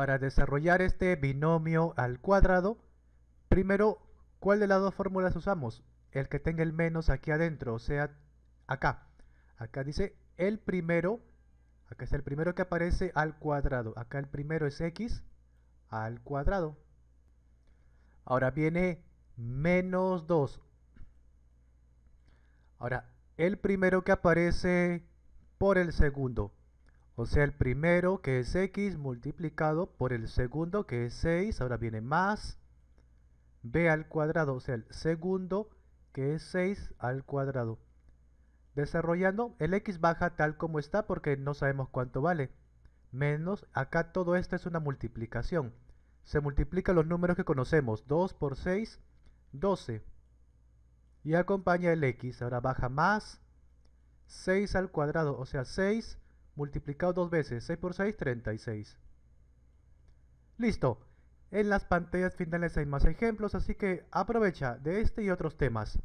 Para desarrollar este binomio al cuadrado, primero, ¿cuál de las dos fórmulas usamos? El que tenga el menos aquí adentro, o sea, acá. Acá dice el primero, acá es el primero que aparece al cuadrado. Acá el primero es x al cuadrado. Ahora viene menos 2. Ahora, el primero que aparece por el segundo. O sea, el primero que es x multiplicado por el segundo que es 6, ahora viene más b al cuadrado, o sea, el segundo que es 6 al cuadrado. Desarrollando, el x baja tal como está porque no sabemos cuánto vale. Menos, acá todo esto es una multiplicación. Se multiplican los números que conocemos, 2 por 6, 12. Y acompaña el x, ahora baja más 6 al cuadrado, o sea, 6 multiplicado dos veces, 6 por 6, 36. Listo, en las pantallas finales hay más ejemplos, así que aprovecha de este y otros temas.